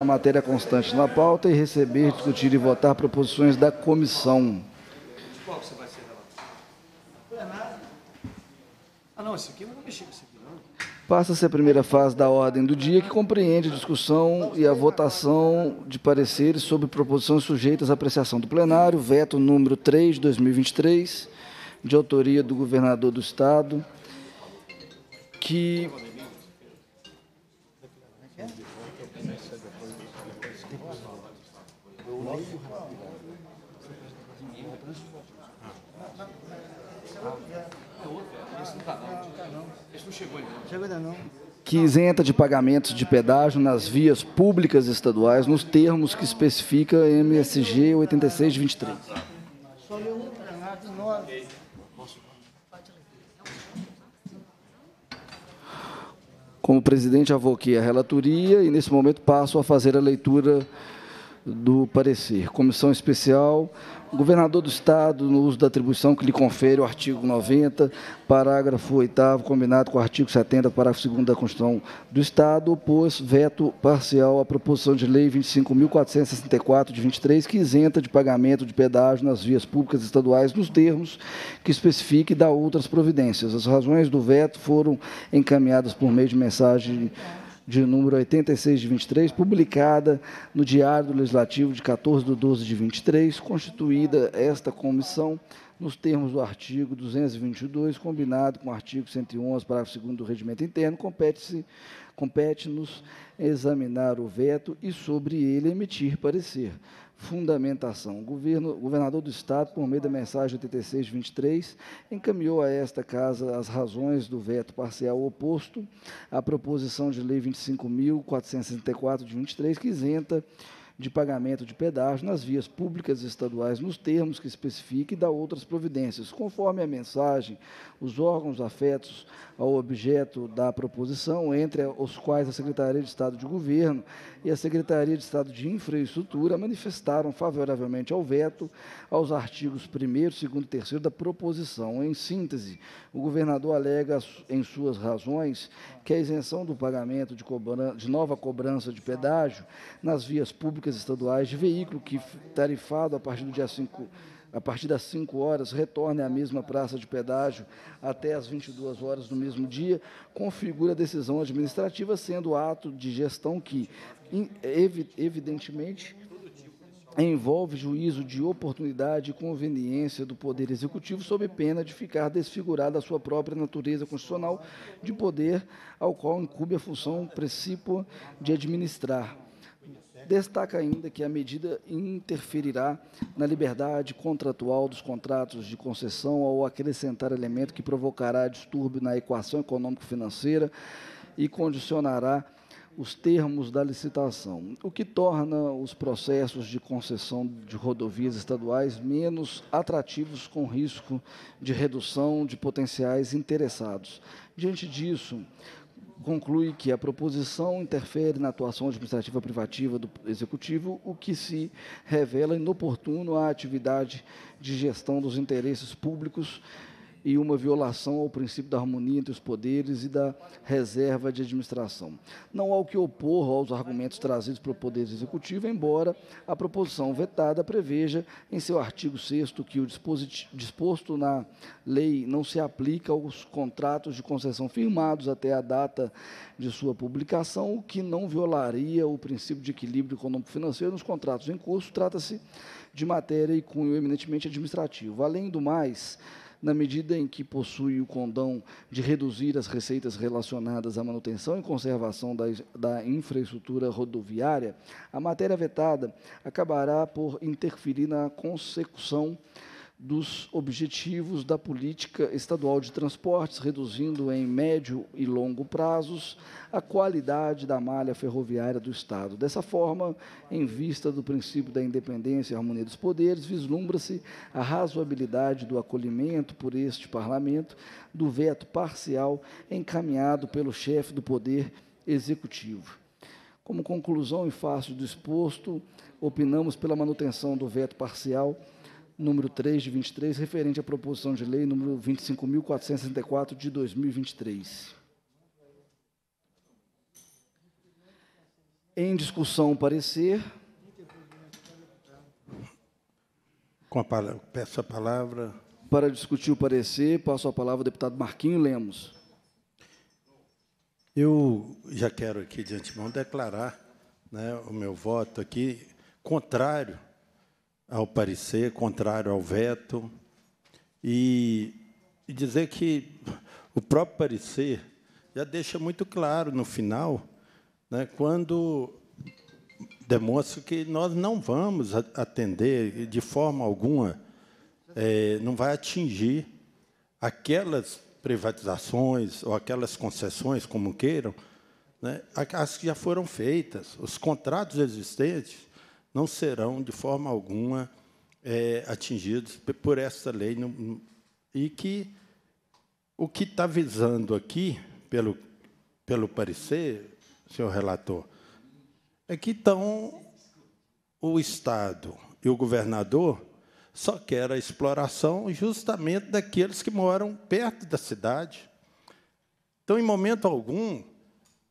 A matéria constante na pauta e receber, discutir e votar proposições da comissão. Qual você vai ser Ah, não, esse aqui eu não vou com esse aqui, não. Passa-se a primeira fase da ordem do dia, que compreende a discussão e a votação de pareceres sobre proposições sujeitas à apreciação do plenário, veto número 3 de 2023, de autoria do governador do Estado, que Que isenta de pagamentos de pedágio nas vias públicas estaduais nos termos que especifica MSG 8623. Como presidente, avoquei a relatoria e, nesse momento, passo a fazer a leitura do parecer. Comissão especial, governador do Estado, no uso da atribuição que lhe confere o artigo 90, parágrafo 8 combinado com o artigo 70, parágrafo 2 da Constituição do Estado, opôs veto parcial à proposição de lei 25.464, de 23, que isenta de pagamento de pedágio nas vias públicas estaduais nos termos que especifique e dá outras providências. As razões do veto foram encaminhadas por meio de mensagem de número 86 de 23, publicada no Diário Legislativo de 14 de 12 de 23, constituída esta comissão nos termos do artigo 222, combinado com o artigo 111, parágrafo 2 do Regimento Interno, compete-nos compete examinar o veto e sobre ele emitir parecer fundamentação. O governo, governador do Estado, por meio da mensagem 8623, encaminhou a esta Casa as razões do veto parcial oposto à proposição de lei 25.464 de 23, que isenta de pagamento de pedágio nas vias públicas estaduais nos termos que especifica e dá outras providências, conforme a mensagem, os órgãos afetos ao objeto da proposição, entre os quais a Secretaria de Estado de Governo e a Secretaria de Estado de Infraestrutura manifestaram favoravelmente ao veto aos artigos 1º, 2 e 3 da proposição. Em síntese, o governador alega em suas razões que a isenção do pagamento de, cobran de nova cobrança de pedágio nas vias públicas públicas estaduais de veículo que, tarifado a partir do dia cinco a partir das 5 horas, retorne à mesma praça de pedágio até as 22 horas do mesmo dia, configura a decisão administrativa, sendo ato de gestão que, evidentemente, envolve juízo de oportunidade e conveniência do Poder Executivo, sob pena de ficar desfigurada a sua própria natureza constitucional de poder, ao qual incube a função precípua de administrar Destaca ainda que a medida interferirá na liberdade contratual dos contratos de concessão ao acrescentar elemento que provocará distúrbio na equação econômico-financeira e condicionará os termos da licitação, o que torna os processos de concessão de rodovias estaduais menos atrativos com risco de redução de potenciais interessados. Diante disso, conclui que a proposição interfere na atuação administrativa privativa do Executivo, o que se revela inoportuno à atividade de gestão dos interesses públicos e uma violação ao princípio da harmonia entre os poderes e da reserva de administração. Não há o que opor aos argumentos trazidos pelo Poder Executivo, embora a proposição vetada preveja em seu artigo 6 que o disposto na lei não se aplica aos contratos de concessão firmados até a data de sua publicação, o que não violaria o princípio de equilíbrio econômico-financeiro nos contratos em curso. Trata-se de matéria e cunho eminentemente administrativo. Além do mais, na medida em que possui o condão de reduzir as receitas relacionadas à manutenção e conservação da, da infraestrutura rodoviária, a matéria vetada acabará por interferir na consecução dos objetivos da política estadual de transportes, reduzindo em médio e longo prazos a qualidade da malha ferroviária do Estado. Dessa forma, em vista do princípio da independência e harmonia dos poderes, vislumbra-se a razoabilidade do acolhimento por este parlamento do veto parcial encaminhado pelo chefe do Poder Executivo. Como conclusão e fácil do exposto, opinamos pela manutenção do veto parcial número 3 de 23, referente à proposição de lei número 25.464 de 2023. Em discussão, parecer. Com a palavra, peço a palavra. Para discutir o parecer, passo a palavra ao deputado Marquinho Lemos. Eu já quero aqui de antemão declarar né, o meu voto aqui contrário ao parecer, contrário ao veto, e, e dizer que o próprio parecer já deixa muito claro no final, né, quando demonstra que nós não vamos atender de forma alguma, é, não vai atingir aquelas privatizações ou aquelas concessões, como queiram, né, as que já foram feitas, os contratos existentes não serão, de forma alguma, é, atingidos por essa lei. E que o que está visando aqui, pelo, pelo parecer, senhor relator, é que então o Estado e o governador só quer a exploração justamente daqueles que moram perto da cidade. Então, em momento algum,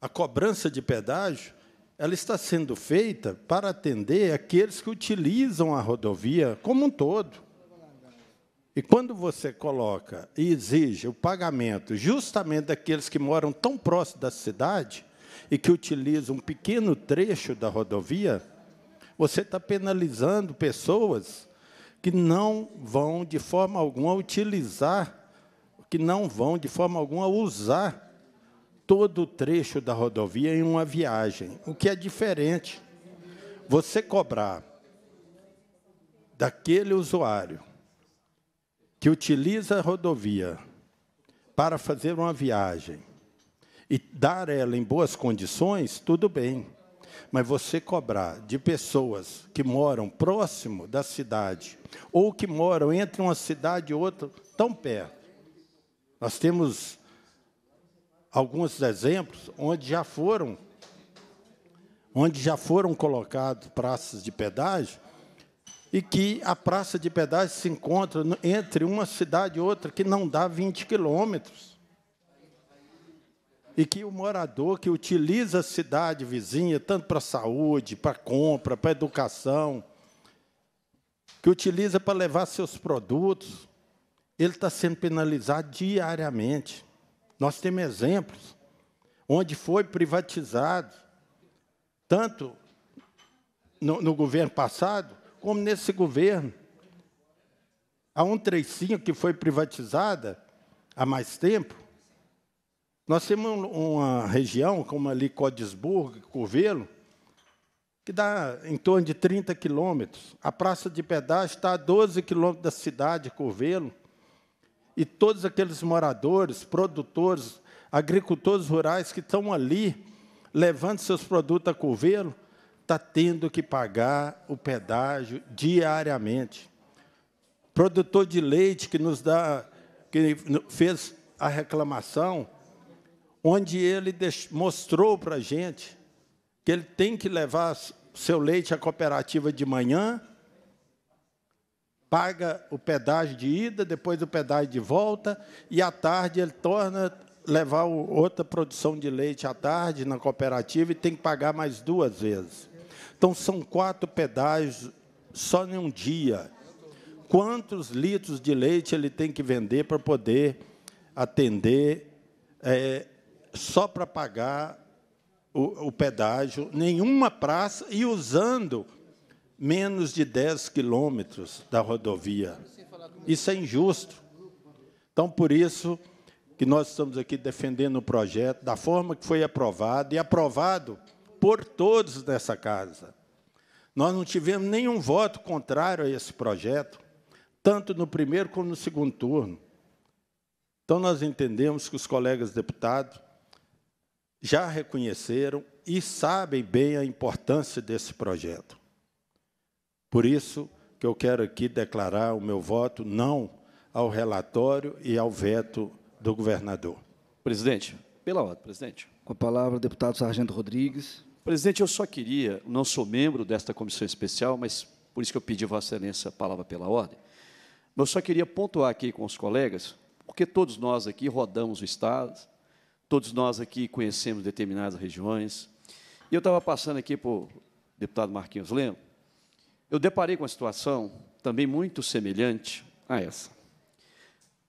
a cobrança de pedágio ela está sendo feita para atender aqueles que utilizam a rodovia como um todo. E quando você coloca e exige o pagamento justamente daqueles que moram tão próximo da cidade e que utilizam um pequeno trecho da rodovia, você está penalizando pessoas que não vão de forma alguma utilizar, que não vão de forma alguma usar todo o trecho da rodovia em uma viagem, o que é diferente. Você cobrar daquele usuário que utiliza a rodovia para fazer uma viagem e dar ela em boas condições, tudo bem. Mas você cobrar de pessoas que moram próximo da cidade ou que moram entre uma cidade e outra, tão perto. Nós temos alguns exemplos onde já foram onde já foram colocados praças de pedágio e que a praça de pedágio se encontra entre uma cidade e outra que não dá 20 quilômetros. E que o morador que utiliza a cidade vizinha, tanto para saúde, para compra, para educação, que utiliza para levar seus produtos, ele está sendo penalizado diariamente. Nós temos exemplos onde foi privatizado, tanto no, no governo passado, como nesse governo. A 135, que foi privatizada há mais tempo, nós temos uma região, como ali Codesburgo, Curvelo, que dá em torno de 30 quilômetros. A praça de pedágio está a 12 quilômetros da cidade, Curvelo e todos aqueles moradores, produtores, agricultores rurais que estão ali levando seus produtos a Covelo, está tendo que pagar o pedágio diariamente. Produtor de leite que nos dá, que fez a reclamação, onde ele mostrou para a gente que ele tem que levar seu leite à cooperativa de manhã paga o pedágio de ida, depois o pedágio de volta, e à tarde ele torna levar outra produção de leite à tarde na cooperativa e tem que pagar mais duas vezes. Então, são quatro pedágios só em um dia. Quantos litros de leite ele tem que vender para poder atender, é, só para pagar o, o pedágio, nenhuma praça, e usando menos de 10 quilômetros da rodovia. Isso é injusto. Então, por isso que nós estamos aqui defendendo o projeto da forma que foi aprovado e aprovado por todos nessa casa. Nós não tivemos nenhum voto contrário a esse projeto, tanto no primeiro como no segundo turno. Então, nós entendemos que os colegas deputados já reconheceram e sabem bem a importância desse projeto. Por isso que eu quero aqui declarar o meu voto não ao relatório e ao veto do governador. Presidente, pela ordem, presidente. Com a palavra, deputado Sargento Rodrigues. Presidente, eu só queria, não sou membro desta comissão especial, mas por isso que eu pedi a Vossa Excelência a palavra pela ordem, eu só queria pontuar aqui com os colegas, porque todos nós aqui rodamos o Estado, todos nós aqui conhecemos determinadas regiões, e eu estava passando aqui por deputado Marquinhos Lemos, eu deparei com uma situação também muito semelhante a essa.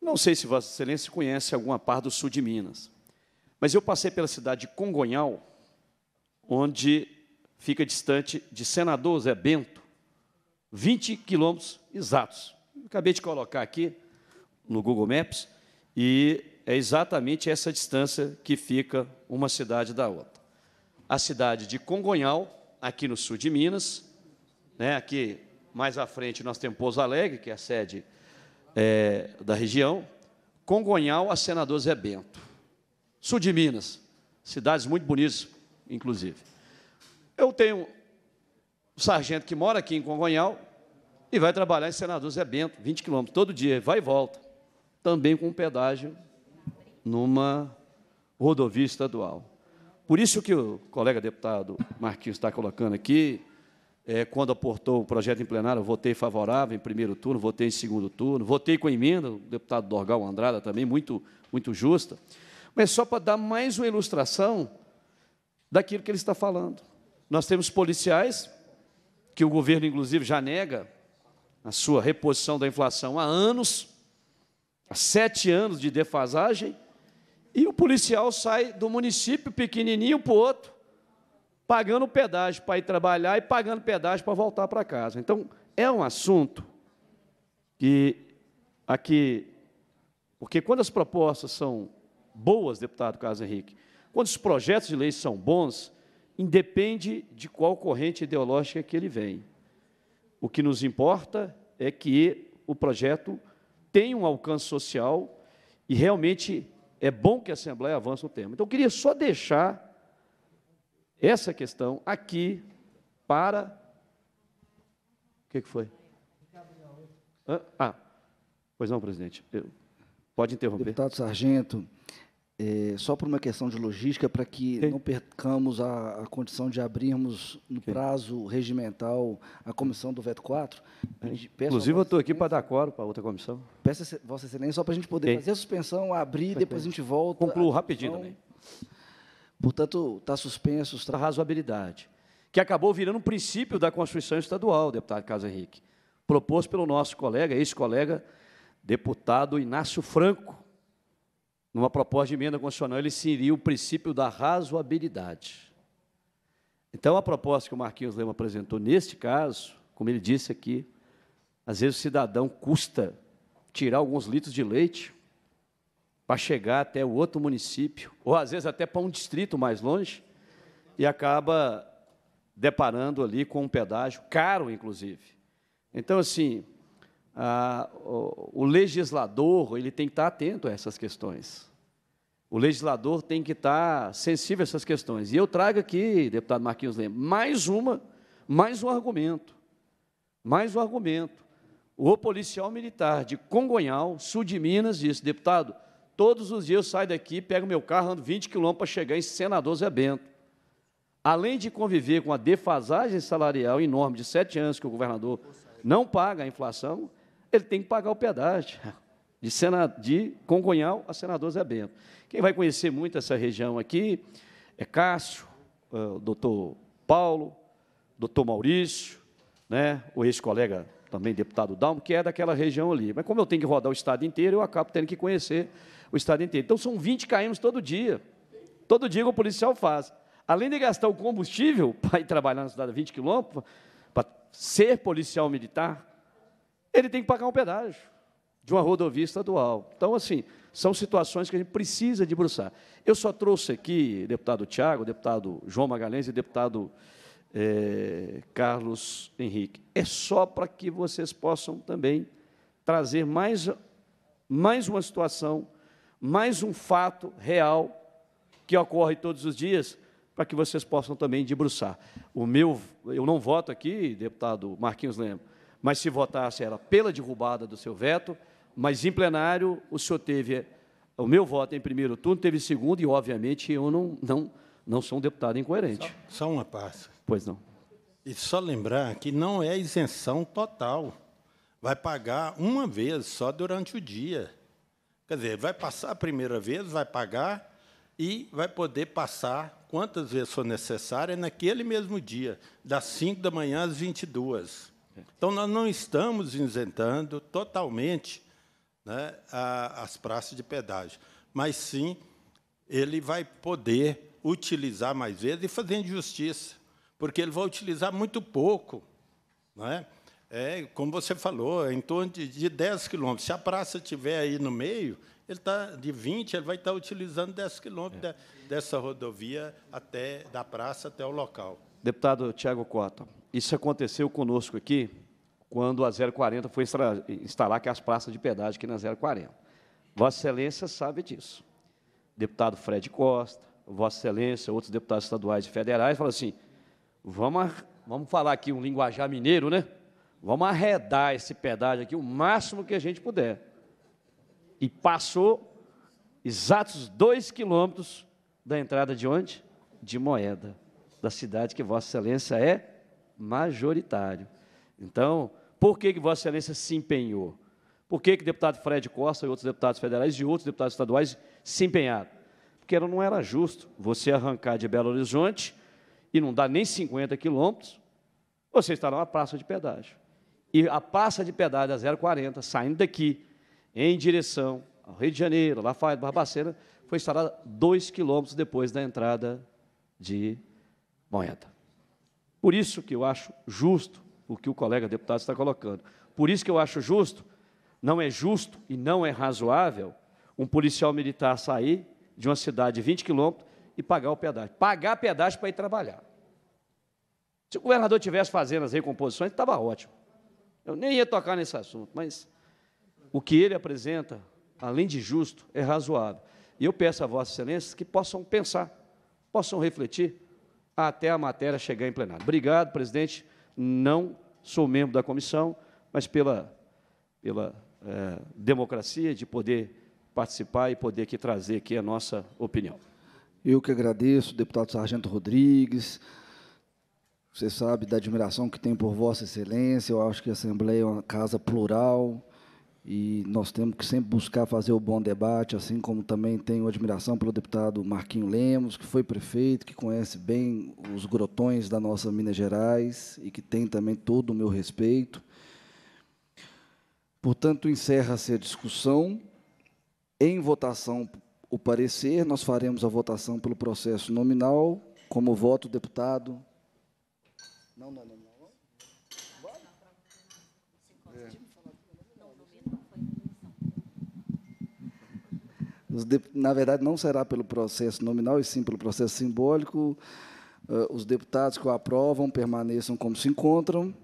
Não sei se Vossa Excelência conhece alguma parte do sul de Minas, mas eu passei pela cidade de Congonhal, onde fica distante de Senador Zé Bento, 20 quilômetros exatos. Acabei de colocar aqui no Google Maps, e é exatamente essa distância que fica uma cidade da outra. A cidade de Congonhal, aqui no sul de Minas, né? Aqui, mais à frente, nós temos Pouso Alegre, que é a sede é, da região. Congonhal, a Senador Zé Bento. Sul de Minas, cidades muito bonitas, inclusive. Eu tenho um sargento que mora aqui em Congonhal e vai trabalhar em Senador Zé Bento, 20 quilômetros, todo dia, vai e volta. Também com um pedágio numa rodovia estadual. Por isso que o colega deputado Marquinhos está colocando aqui, é, quando aportou o projeto em plenário, votei favorável em primeiro turno, votei em segundo turno, votei com emenda, o deputado Dorgal Andrada também, muito, muito justa. Mas só para dar mais uma ilustração daquilo que ele está falando. Nós temos policiais, que o governo, inclusive, já nega a sua reposição da inflação há anos, há sete anos de defasagem, e o policial sai do município pequenininho para o outro, pagando pedágio para ir trabalhar e pagando pedágio para voltar para casa. Então, é um assunto que aqui. Porque quando as propostas são boas, deputado Carlos Henrique, quando os projetos de lei são bons, independe de qual corrente ideológica que ele vem. O que nos importa é que o projeto tenha um alcance social e realmente é bom que a Assembleia avance o tema. Então, eu queria só deixar essa questão aqui para. O que, que foi? Ah, pois não, presidente. Eu... Pode interromper. Deputado Sargento, é, só por uma questão de logística, para que não percamos a, a, condição de abrirmos no prazo regimental a comissão do veto 4. Inclusive, eu estou aqui para dar coro para outra comissão. Peço Vossa Excelência só para a gente poder fazer a suspensão, abrir, depois a gente volta. Concluo rapidinho então, também. Portanto, está suspenso a tá razoabilidade, que acabou virando um princípio da Constituição Estadual, deputado Casa Henrique, proposto pelo nosso colega, ex-colega, deputado Inácio Franco. Numa proposta de emenda constitucional, ele seria o princípio da razoabilidade. Então, a proposta que o Marquinhos Lema apresentou neste caso, como ele disse aqui, às vezes o cidadão custa tirar alguns litros de leite para chegar até o outro município, ou às vezes até para um distrito mais longe, e acaba deparando ali com um pedágio caro, inclusive. Então, assim, a, o, o legislador ele tem que estar tá atento a essas questões. O legislador tem que estar tá sensível a essas questões. E eu trago aqui, deputado Marquinhos Leme, mais uma, mais um argumento. Mais um argumento. O policial militar de Congonhal, sul de Minas, disse, deputado, Todos os dias eu saio daqui, pego meu carro, ando 20 quilômetros para chegar em Senador Zé Bento. Além de conviver com a defasagem salarial enorme de sete anos que o governador não paga a inflação, ele tem que pagar o pedágio de, Sena, de Congonhal a Senador Zé Bento. Quem vai conhecer muito essa região aqui é Cássio, é, o doutor Paulo, doutor Maurício, né, o ex-colega também deputado Dalmo, que é daquela região ali. Mas como eu tenho que rodar o estado inteiro, eu acabo tendo que conhecer o estado inteiro. Então são 20 km todo dia. Todo dia o policial faz. Além de gastar o combustível para ir trabalhar na cidade a 20 quilômetros, para ser policial militar, ele tem que pagar um pedágio de uma rodovia estadual. Então, assim, são situações que a gente precisa debruçar. Eu só trouxe aqui, deputado Tiago, deputado João Magalhães e deputado é, Carlos Henrique. É só para que vocês possam também trazer mais, mais uma situação mais um fato real que ocorre todos os dias, para que vocês possam também debruçar. O meu, eu não voto aqui, deputado Marquinhos Lemos, mas se votasse era pela derrubada do seu veto, mas em plenário o senhor teve o meu voto em primeiro turno, teve segundo, e obviamente eu não, não, não sou um deputado incoerente. Só, só uma parte. Pois não. E só lembrar que não é isenção total. Vai pagar uma vez só durante o dia. Quer dizer, vai passar a primeira vez, vai pagar e vai poder passar quantas vezes for necessária naquele mesmo dia, das 5 da manhã às 22. Então, nós não estamos isentando totalmente né, a, as praças de pedágio, mas sim ele vai poder utilizar mais vezes e fazer justiça, porque ele vai utilizar muito pouco. Não é? É, como você falou, é em torno de, de 10 quilômetros. Se a praça estiver aí no meio, ele tá de 20, ele vai estar tá utilizando 10 quilômetros é. dessa rodovia até da praça até o local. Deputado Tiago Cota, isso aconteceu conosco aqui quando a 040 foi instalar que as praças de pedágio aqui na 040. Vossa Excelência sabe disso. Deputado Fred Costa, Vossa Excelência, outros deputados estaduais e federais falam assim: vamos, vamos falar aqui um linguajar mineiro, né? Vamos arredar esse pedágio aqui o máximo que a gente puder. E passou exatos dois quilômetros da entrada de onde? De Moeda, da cidade que Vossa Excelência é majoritário. Então, por que, que Vossa Excelência se empenhou? Por que, que o deputado Fred Costa e outros deputados federais e outros deputados estaduais se empenharam? Porque não era justo você arrancar de Belo Horizonte e não dar nem 50 quilômetros, você está numa praça de pedágio e a passa de pedágio a 0,40, saindo daqui, em direção ao Rio de Janeiro, Lafayette, Barbacena, foi instalada dois quilômetros depois da entrada de Moeda. Por isso que eu acho justo o que o colega deputado está colocando. Por isso que eu acho justo, não é justo e não é razoável um policial militar sair de uma cidade de 20 quilômetros e pagar o pedágio. Pagar pedágio para ir trabalhar. Se o governador tivesse fazendo as recomposições, estava ótimo. Eu nem ia tocar nesse assunto, mas o que ele apresenta, além de justo, é razoável. E eu peço a Vossa Excelência que possam pensar, possam refletir até a matéria chegar em plenário. Obrigado, presidente. Não sou membro da comissão, mas pela, pela é, democracia de poder participar e poder aqui trazer aqui a nossa opinião. Eu que agradeço, deputado Sargento Rodrigues, você sabe da admiração que tem por Vossa Excelência. Eu acho que a Assembleia é uma casa plural e nós temos que sempre buscar fazer o bom debate, assim como também tenho admiração pelo deputado Marquinho Lemos, que foi prefeito, que conhece bem os grotões da nossa Minas Gerais e que tem também todo o meu respeito. Portanto, encerra-se a discussão. Em votação, o parecer, nós faremos a votação pelo processo nominal. Como voto, deputado não, não, não. não. Bora. É. Na verdade, não será pelo processo nominal, e sim pelo processo simbólico. Eh, os deputados que o aprovam permaneçam como se encontram.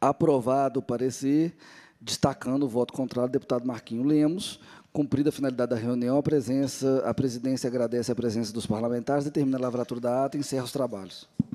Aprovado o parecer, destacando o voto contrário do deputado Marquinho Lemos, Cumprida a finalidade da reunião, a, presença, a presidência agradece a presença dos parlamentares, determina a lavratura da ata e encerra os trabalhos.